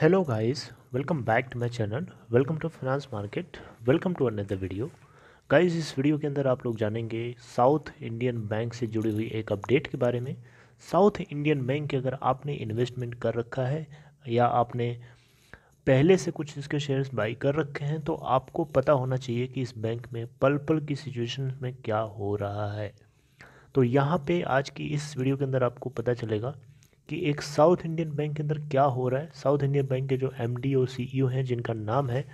hello guys welcome back to my channel welcome to finance market welcome to another video guys इस video के अंदर आप लोग जानेंगे साउथ इंडियन बैंक से जुड़ी हुई एक अपडेट के बारे में साउथ इंडियन बैंक के अगर आपने इन्वेस्टमेंट कर रखा है या आपने पहले से कुछ इसके शेयर्स बाई कर रखे हैं तो आपको पता होना चाहिए कि इस बैंक में पल पल की सिचुएशन में क्या हो रहा है तो यहाँ पे आज की इस वीडियो के अंदर आपको पता चलेगा कि एक साउथ इंडियन बैंक के अंदर क्या हो रहा है साउथ इंडियन बैंक के जो एम डी और सी ई हैं जिनका नाम है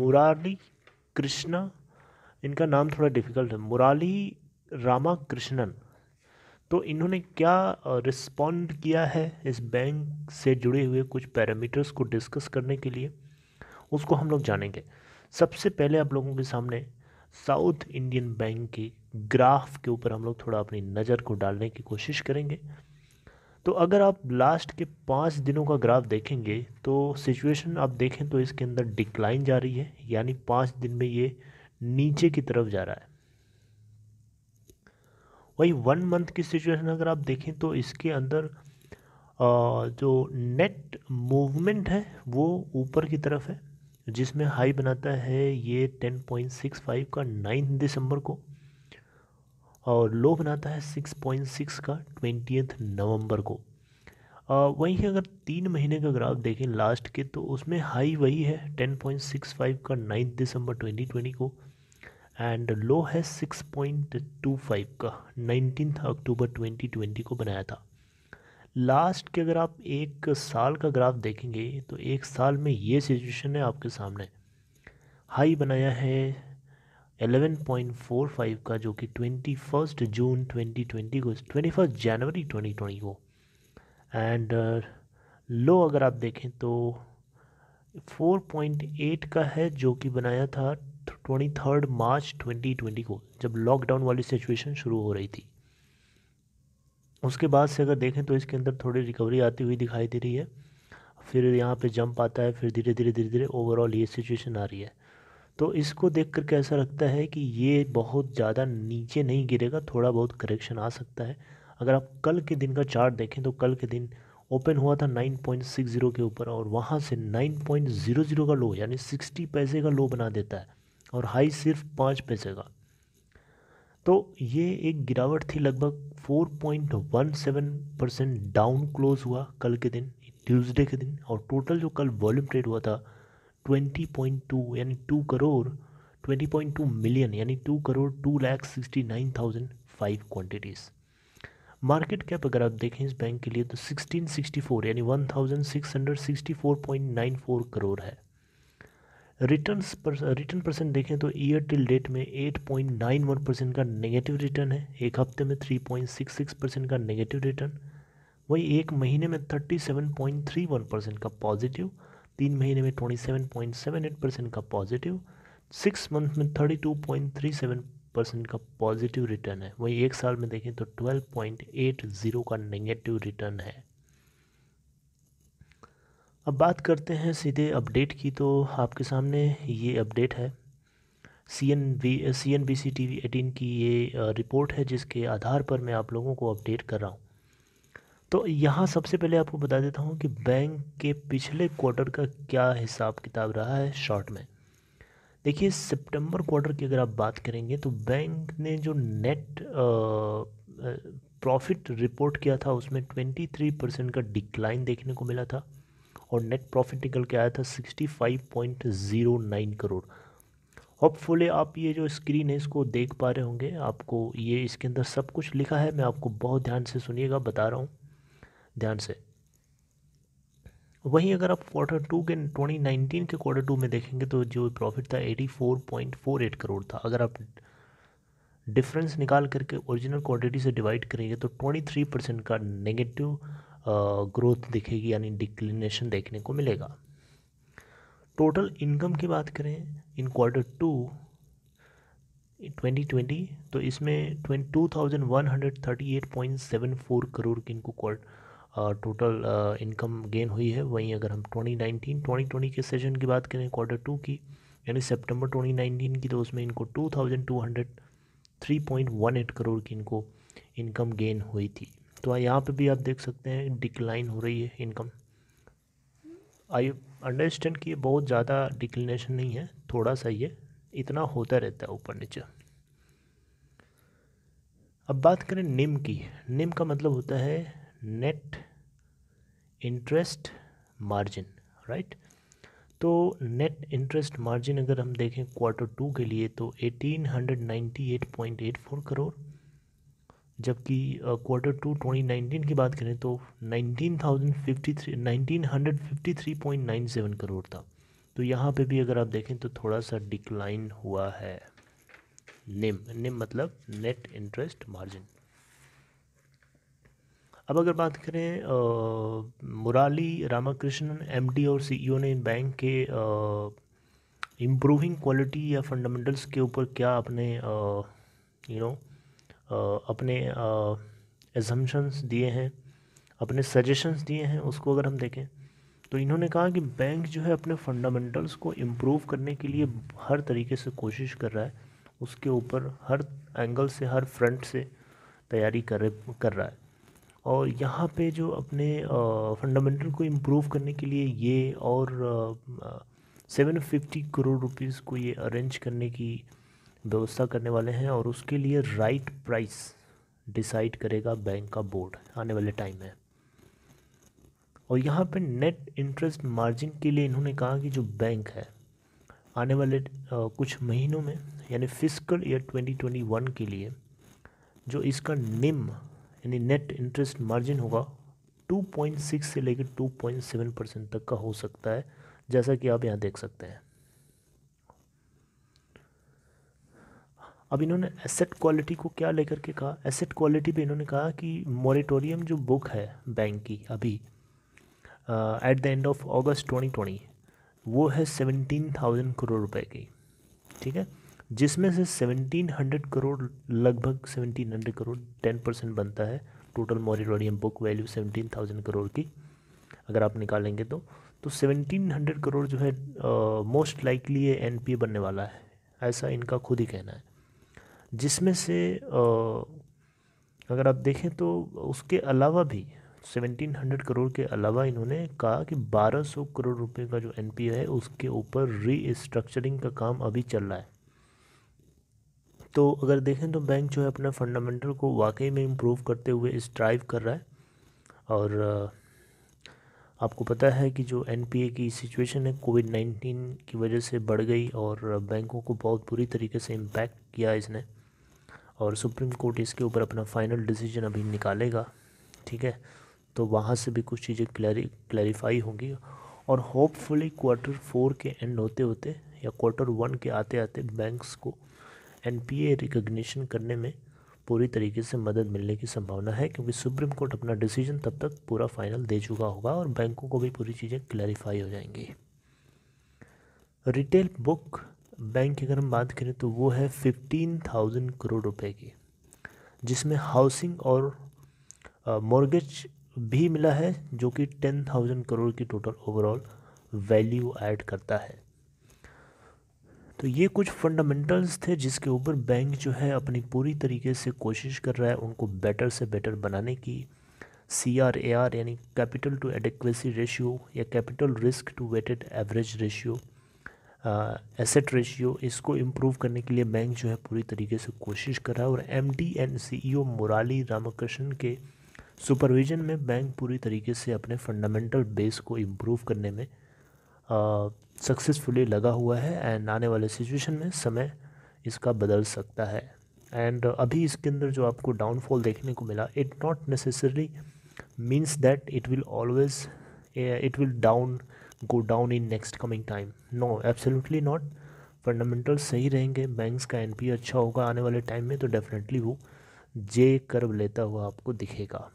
मुराली कृष्णा इनका नाम थोड़ा डिफ़िकल्ट है मुराली कृष्णन तो इन्होंने क्या रिस्पॉन्ड किया है इस बैंक से जुड़े हुए कुछ पैरामीटर्स को डिस्कस करने के लिए उसको हम लोग जानेंगे सबसे पहले आप लोगों के सामने साउथ इंडियन बैंक की ग्राफ के ऊपर हम लोग थोड़ा अपनी नज़र को डालने की कोशिश करेंगे तो अगर आप लास्ट के पाँच दिनों का ग्राफ देखेंगे तो सिचुएशन आप देखें तो इसके अंदर डिक्लाइन जा रही है यानी पाँच दिन में ये नीचे की तरफ जा रहा है वही वन मंथ की सिचुएशन अगर आप देखें तो इसके अंदर जो नेट मूवमेंट है वो ऊपर की तरफ है जिसमें हाई बनाता है ये 10.65 का 9 दिसंबर को और लो बनाता है 6.6 का ट्वेंटी नवंबर को वहीं अगर तीन महीने का ग्राफ देखें लास्ट के तो उसमें हाई वही है टेन पॉइंट सिक्स फाइव का नाइन्थ दिसंबर ट्वेंटी ट्वेंटी को एंड लो है सिक्स पॉइंट टू फाइव का नाइनटीन अक्टूबर ट्वेंटी ट्वेंटी को बनाया था लास्ट के अगर आप एक साल का ग्राफ देखेंगे तो एक साल में ये सिचुएशन है आपके सामने हाई बनाया है 11.45 का जो कि फर्स्ट जून 2020 को फर्स्ट जनवरी 2020 को एंड लो uh, अगर आप देखें तो 4.8 का है जो कि बनाया था ट्वेंटी थर्ड मार्च 2020 को जब लॉकडाउन वाली सिचुएशन शुरू हो रही थी उसके बाद से अगर देखें तो इसके अंदर थोड़ी रिकवरी आती हुई दिखाई दे रही है फिर यहाँ पे जंप आता है फिर धीरे धीरे धीरे धीरे ओवरऑल ये सिचुएशन आ रही है तो इसको देख करके ऐसा लगता है कि ये बहुत ज़्यादा नीचे नहीं गिरेगा थोड़ा बहुत करेक्शन आ सकता है अगर आप कल के दिन का चार्ट देखें तो कल के दिन ओपन हुआ था 9.60 के ऊपर और वहाँ से 9.00 का लो यानी 60 पैसे का लो बना देता है और हाई सिर्फ पाँच पैसे का तो ये एक गिरावट थी लगभग 4.17 परसेंट डाउन क्लोज हुआ कल के दिन ट्यूसडे के दिन और टोटल जो कल वॉल्यूम ट्रेड हुआ था 20.2 यानी 2 करोड़ 20.2 मिलियन यानी 2 crore 2 lakh nine thousand five quantities market cap अगर आप देखें इस बैंक के लिए तो 1664 यानी 1664.94 करोड़ है रिटर्न पर रिटर्न परसेंट देखें तो ईयर टिल डेट में 8.91 परसेंट का नेगेटिव रिटर्न है एक हफ्ते में 3.66 परसेंट का नेगेटिव रिटर्न वही एक महीने में 37.31 परसेंट का पॉजिटिव तीन महीने में 27.78 परसेंट का पॉजिटिव सिक्स मंथ में 32.37 परसेंट का पॉजिटिव रिटर्न है वही एक साल में देखें तो ट्वेल्व पॉइंट एट ज़ीरो का नेगेटिव रिटर्न है अब बात करते हैं सीधे अपडेट की तो आपके सामने ये अपडेट है C N B C N B C T V eighteen की ये रिपोर्ट है जिसके आधार पर मैं आप लोगों को अपडेट कर रहा हूँ तो यहाँ सबसे पहले आपको बता देता हूँ कि बैंक के पिछले क्वार्टर का क्या हिसाब किताब रहा है शॉर्ट में देखिए सितंबर क्वार्टर की अगर आप बात करेंगे तो बैंक ने जो नेट प्रॉफिट रिपोर्ट किया था उसमें 23 परसेंट का डिक्लाइन देखने को मिला था और नेट प्रॉफिट निकल के आया था 65.09 करोड़ होपफुली आप ये जो स्क्रीन है इसको देख पा रहे होंगे आपको ये इसके अंदर सब कुछ लिखा है मैं आपको बहुत ध्यान से सुनिएगा बता रहा हूँ ध्यान से वहीं अगर आप क्वार्टर टू के 2019 के क्वार्टर टू में देखेंगे तो जो प्रॉफिट था 84.48 करोड़ था अगर आप डिफरेंस निकाल करके ओरिजिनल क्वांटिटी से डिवाइड करेंगे तो 23 परसेंट का नेगेटिव ग्रोथ दिखेगी यानी डिक्लिनेशन देखने को मिलेगा टोटल इनकम की बात करें इन क्वार्टर टू 2020 तो इसमें फोर करोड़ की इनको क्वार्टर टोटल इनकम गेन हुई है वहीं अगर हम 2019 2020 के सेशन की बात करें क्वार्टर टू की यानी सितंबर 2019 की तो उसमें इनको 2203.18 करोड़ की इनको इनकम गेन हुई थी तो यहाँ पे भी आप देख सकते हैं डिक्लाइन हो रही है इनकम आई अंडरस्टैंड कि ये बहुत ज़्यादा डिक्लिनेशन नहीं है थोड़ा सा ये इतना होता रहता है ऊपर नीचे अब बात करें निम की निम का मतलब होता है नेट इंटरेस्ट मार्जिन राइट तो नेट इंटरेस्ट मार्जिन अगर हम देखें क्वार्टर टू के लिए तो 1898.84 करोड़ जबकि क्वार्टर टू 2019 की बात करें तो 19,053 1953.97 करोड़ था तो यहाँ पे भी अगर आप देखें तो थोड़ा सा डिक्लाइन हुआ है निम निम मतलब नेट इंटरेस्ट मार्जिन अब अगर बात करें मुराली रामाकृष्णन डी और ओ e ने इन बैंक के इम्प्रूविंग क्वालिटी या फंडामेंटल्स के ऊपर क्या अपने यू नो अपने एजम्पन्स दिए हैं अपने सजेशंस दिए हैं उसको अगर हम देखें तो इन्होंने कहा कि बैंक जो है अपने फंडामेंटल्स को इम्प्रूव करने के लिए हर तरीके से कोशिश कर रहा है उसके ऊपर हर एंगल से हर फ्रंट से तैयारी कर कर रहा है और यहाँ पे जो अपने फंडामेंटल को इम्प्रूव करने के लिए ये और सेवन फिफ्टी करोड़ रुपीज़ को ये अरेंज करने की व्यवस्था करने वाले हैं और उसके लिए राइट प्राइस डिसाइड करेगा बैंक का बोर्ड आने वाले टाइम में और यहाँ पे नेट इंटरेस्ट मार्जिन के लिए इन्होंने कहा कि जो बैंक है आने वाले कुछ महीनों में यानी फिजिकल ईयर 2021 के लिए जो इसका निम यानी नेट इंटरेस्ट मार्जिन होगा 2.6 से लेकर 2.7 परसेंट तक का हो सकता है जैसा कि आप यहाँ देख सकते हैं अब इन्होंने एसेट क्वालिटी को क्या लेकर के कहा एसेट क्वालिटी पे इन्होंने कहा कि मॉरिटोरियम जो बुक है बैंक की अभी at the end of August 2020 वो है सेवनटीन थाउजेंड करोड़ रुपए की ठीक है जिसमें से 1700 करोड़ लगभग 1700 करोड़ 10 परसेंट बनता है total moratorium book value 17,000 crore की अगर आप निकालेंगे तो तो 1700 करोड़ जो है मोस्ट लाइकली ये एन बनने वाला है ऐसा इनका खुद ही कहना है जिसमें से uh, अगर आप देखें तो उसके अलावा भी 1700 करोड़ के अलावा इन्होंने कहा कि 1200 करोड़ रुपए का जो एनपीए है उसके ऊपर रीस्ट्रक्चरिंग का काम अभी चल रहा है तो अगर देखें तो बैंक जो है अपना फंडामेंटल को वाकई में इम्प्रूव करते हुए स्ट्राइव कर रहा है और आपको पता है कि जो एनपीए की सिचुएशन है कोविड नाइन्टीन की वजह से बढ़ गई और बैंकों को बहुत बुरी तरीके से इम्पैक्ट किया इसने और सुप्रीम कोर्ट इसके ऊपर अपना फ़ाइनल डिसीजन अभी निकालेगा ठीक है तो वहाँ से भी कुछ चीज़ें क्लैरि क्लैरिफाई होंगी और होपफुली क्वार्टर फोर के एंड होते होते या क्वार्टर वन के आते आते बैंक्स को एन रिकग्निशन करने में पूरी तरीके से मदद मिलने की संभावना है क्योंकि सुप्रीम कोर्ट अपना डिसीजन तब तक पूरा फाइनल दे चुका होगा और बैंकों को भी पूरी चीज़ें क्लैरिफाई हो जाएंगी रिटेल बुक बैंक की अगर हम बात करें तो वो है फिफ्टीन थाउजेंड करोड़ रुपए की जिसमें हाउसिंग और मॉर्गेज भी मिला है जो कि टेन थाउजेंड करोड़ की टोटल ओवरऑल वैल्यू ऐड करता है तो ये कुछ फंडामेंटल्स थे जिसके ऊपर बैंक जो है अपनी पूरी तरीके से कोशिश कर रहा है उनको बेटर से बेटर बनाने की सी आर ए आर यानी कैपिटल टू एडिक्वेसी रेशियो या capital risk to weighted average ratio asset ratio इसको इम्प्रूव करने के लिए बैंक जो है पूरी तरीके से कोशिश कर रहा है और M D and C E O Murali Ramakrishna के सुपरविजन में बैंक पूरी तरीके से अपने फंडामेंटल बेस को इम्प्रूव करने में सक्सेसफुली लगा हुआ है एंड आने वाले सिचुएशन में समय इसका बदल सकता है एंड अभी इसके अंदर जो आपको डाउनफॉल देखने को मिला it not necessarily means that it will always it will down go down in next coming time no absolutely not fundamentals सही रहेंगे बैंक्स का एन अच्छा होगा आने वाले टाइम में तो डेफिनेटली वो जे कर्व लेता हुआ आपको दिखेगा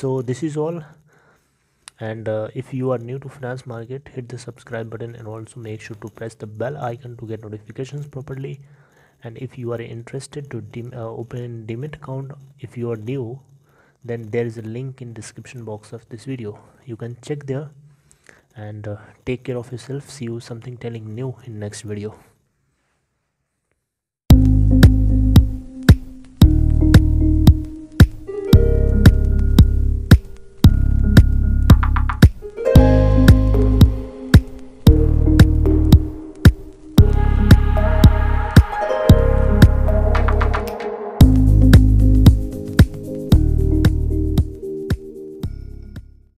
so this is all and uh, if you are new to finance market hit the subscribe button and also make sure to press the bell icon to get notifications properly and if you are interested to uh, open demat account if you are new then there is a link in description box of this video you can check there and uh, take care of yourself see you something telling new in next video